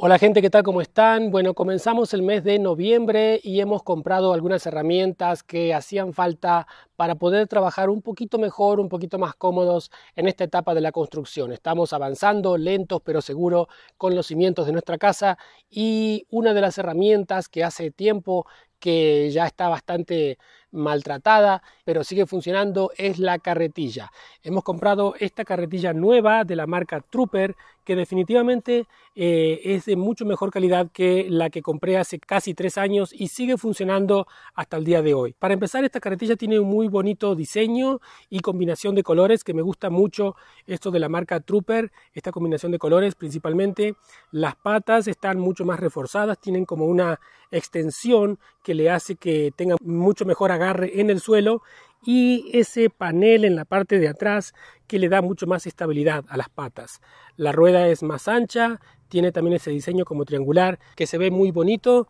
Hola gente, ¿qué tal? ¿Cómo están? Bueno, comenzamos el mes de noviembre y hemos comprado algunas herramientas que hacían falta para poder trabajar un poquito mejor, un poquito más cómodos en esta etapa de la construcción. Estamos avanzando lentos pero seguro con los cimientos de nuestra casa y una de las herramientas que hace tiempo que ya está bastante maltratada, pero sigue funcionando, es la carretilla. Hemos comprado esta carretilla nueva de la marca Trooper, que definitivamente eh, es de mucho mejor calidad que la que compré hace casi tres años y sigue funcionando hasta el día de hoy. Para empezar, esta carretilla tiene un muy bonito diseño y combinación de colores que me gusta mucho esto de la marca Trooper, esta combinación de colores principalmente. Las patas están mucho más reforzadas, tienen como una extensión que le hace que tenga mucho mejor agarre en el suelo y ese panel en la parte de atrás que le da mucho más estabilidad a las patas. La rueda es más ancha, tiene también ese diseño como triangular que se ve muy bonito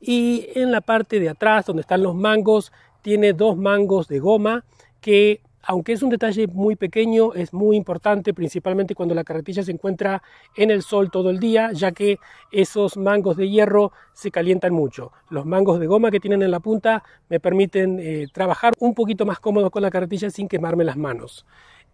y en la parte de atrás donde están los mangos tiene dos mangos de goma que aunque es un detalle muy pequeño, es muy importante, principalmente cuando la carretilla se encuentra en el sol todo el día, ya que esos mangos de hierro se calientan mucho. Los mangos de goma que tienen en la punta me permiten eh, trabajar un poquito más cómodo con la carretilla sin quemarme las manos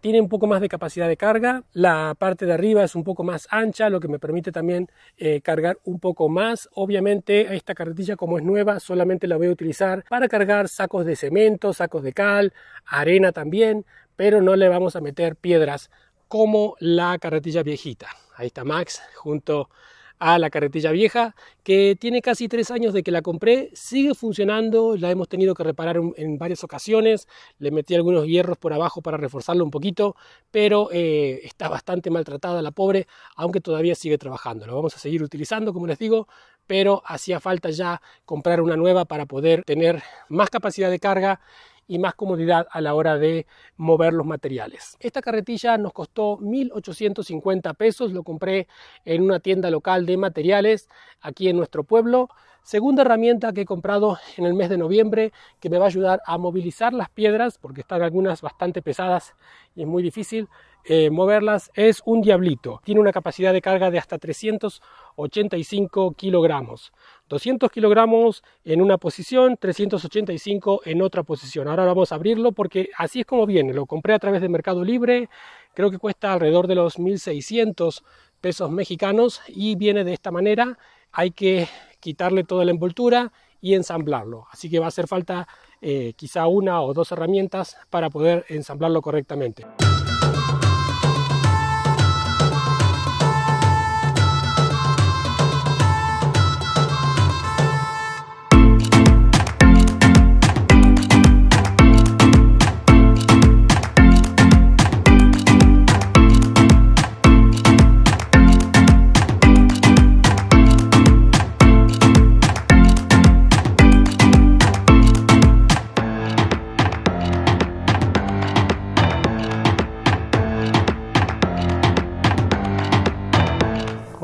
tiene un poco más de capacidad de carga, la parte de arriba es un poco más ancha, lo que me permite también eh, cargar un poco más. Obviamente esta carretilla como es nueva solamente la voy a utilizar para cargar sacos de cemento, sacos de cal, arena también, pero no le vamos a meter piedras como la carretilla viejita. Ahí está Max junto a la carretilla vieja, que tiene casi tres años de que la compré, sigue funcionando, la hemos tenido que reparar en varias ocasiones, le metí algunos hierros por abajo para reforzarlo un poquito, pero eh, está bastante maltratada la pobre, aunque todavía sigue trabajando. Lo vamos a seguir utilizando, como les digo, pero hacía falta ya comprar una nueva para poder tener más capacidad de carga y más comodidad a la hora de mover los materiales. Esta carretilla nos costó 1.850 pesos, lo compré en una tienda local de materiales aquí en nuestro pueblo. Segunda herramienta que he comprado en el mes de noviembre que me va a ayudar a movilizar las piedras, porque están algunas bastante pesadas y es muy difícil eh, moverlas, es un diablito. Tiene una capacidad de carga de hasta 385 kilogramos. 200 kilogramos en una posición, 385 en otra posición. Ahora vamos a abrirlo porque así es como viene. Lo compré a través de Mercado Libre, creo que cuesta alrededor de los 1.600 pesos mexicanos y viene de esta manera. Hay que quitarle toda la envoltura y ensamblarlo. Así que va a hacer falta eh, quizá una o dos herramientas para poder ensamblarlo correctamente.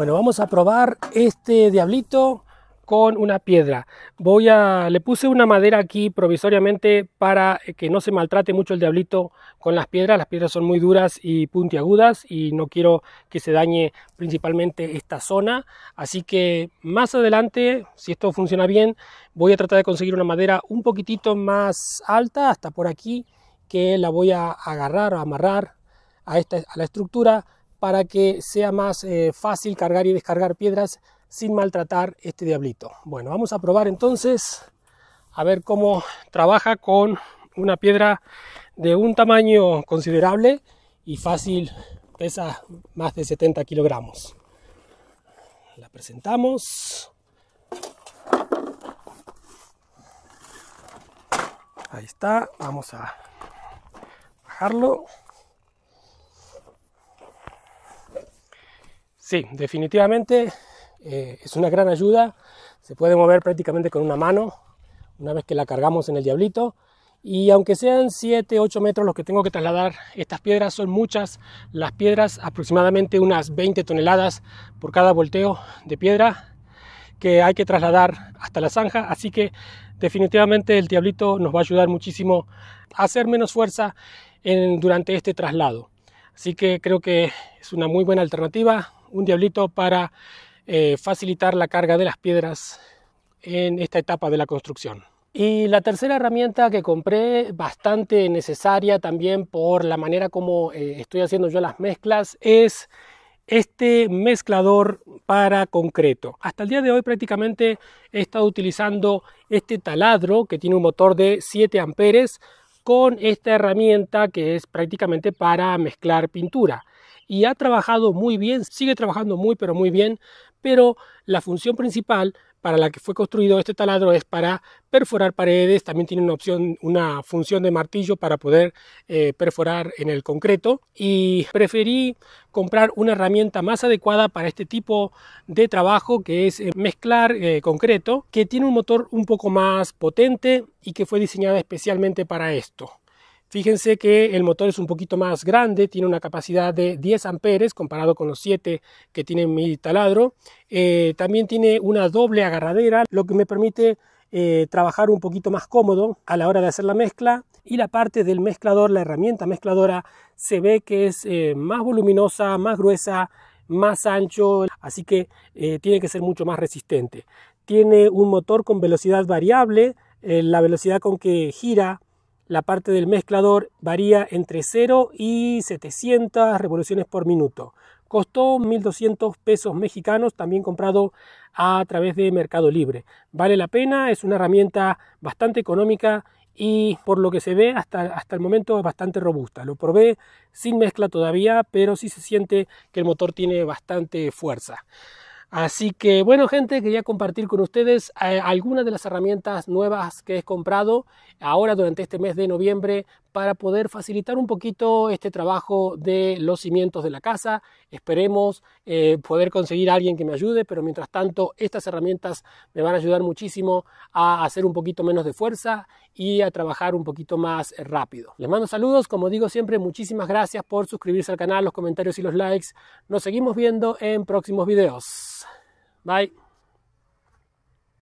Bueno, vamos a probar este diablito con una piedra. Voy a, le puse una madera aquí provisoriamente para que no se maltrate mucho el diablito con las piedras. Las piedras son muy duras y puntiagudas y no quiero que se dañe principalmente esta zona. Así que más adelante, si esto funciona bien, voy a tratar de conseguir una madera un poquitito más alta, hasta por aquí, que la voy a agarrar o amarrar a, esta, a la estructura para que sea más eh, fácil cargar y descargar piedras sin maltratar este diablito. Bueno, vamos a probar entonces a ver cómo trabaja con una piedra de un tamaño considerable y fácil, pesa más de 70 kilogramos. La presentamos. Ahí está, vamos a bajarlo. Sí, definitivamente eh, es una gran ayuda. Se puede mover prácticamente con una mano una vez que la cargamos en el diablito. Y aunque sean 7, 8 metros los que tengo que trasladar, estas piedras son muchas. Las piedras, aproximadamente unas 20 toneladas por cada volteo de piedra que hay que trasladar hasta la zanja. Así que definitivamente el diablito nos va a ayudar muchísimo a hacer menos fuerza durante este traslado. Así que creo que es una muy buena alternativa un diablito para eh, facilitar la carga de las piedras en esta etapa de la construcción. Y la tercera herramienta que compré, bastante necesaria también por la manera como eh, estoy haciendo yo las mezclas, es este mezclador para concreto. Hasta el día de hoy prácticamente he estado utilizando este taladro que tiene un motor de 7 amperes con esta herramienta que es prácticamente para mezclar pintura y ha trabajado muy bien, sigue trabajando muy pero muy bien, pero la función principal para la que fue construido este taladro es para perforar paredes, también tiene una opción, una función de martillo para poder eh, perforar en el concreto y preferí comprar una herramienta más adecuada para este tipo de trabajo que es eh, mezclar eh, concreto, que tiene un motor un poco más potente y que fue diseñada especialmente para esto. Fíjense que el motor es un poquito más grande, tiene una capacidad de 10 amperes comparado con los 7 que tiene mi taladro. Eh, también tiene una doble agarradera, lo que me permite eh, trabajar un poquito más cómodo a la hora de hacer la mezcla. Y la parte del mezclador, la herramienta mezcladora, se ve que es eh, más voluminosa, más gruesa, más ancho, así que tiene que ser mucho más resistente. Tiene un motor con velocidad variable, la velocidad con que gira la parte del mezclador varía entre 0 y 700 revoluciones por minuto. Costó 1.200 pesos mexicanos, también comprado a través de Mercado Libre. Vale la pena, es una herramienta bastante económica y por lo que se ve hasta, hasta el momento es bastante robusta. Lo probé sin mezcla todavía, pero sí se siente que el motor tiene bastante fuerza. Así que bueno gente, quería compartir con ustedes eh, algunas de las herramientas nuevas que he comprado ahora durante este mes de noviembre para poder facilitar un poquito este trabajo de los cimientos de la casa. Esperemos eh, poder conseguir a alguien que me ayude, pero mientras tanto estas herramientas me van a ayudar muchísimo a hacer un poquito menos de fuerza y a trabajar un poquito más eh, rápido. Les mando saludos, como digo siempre, muchísimas gracias por suscribirse al canal, los comentarios y los likes. Nos seguimos viendo en próximos videos. Bye.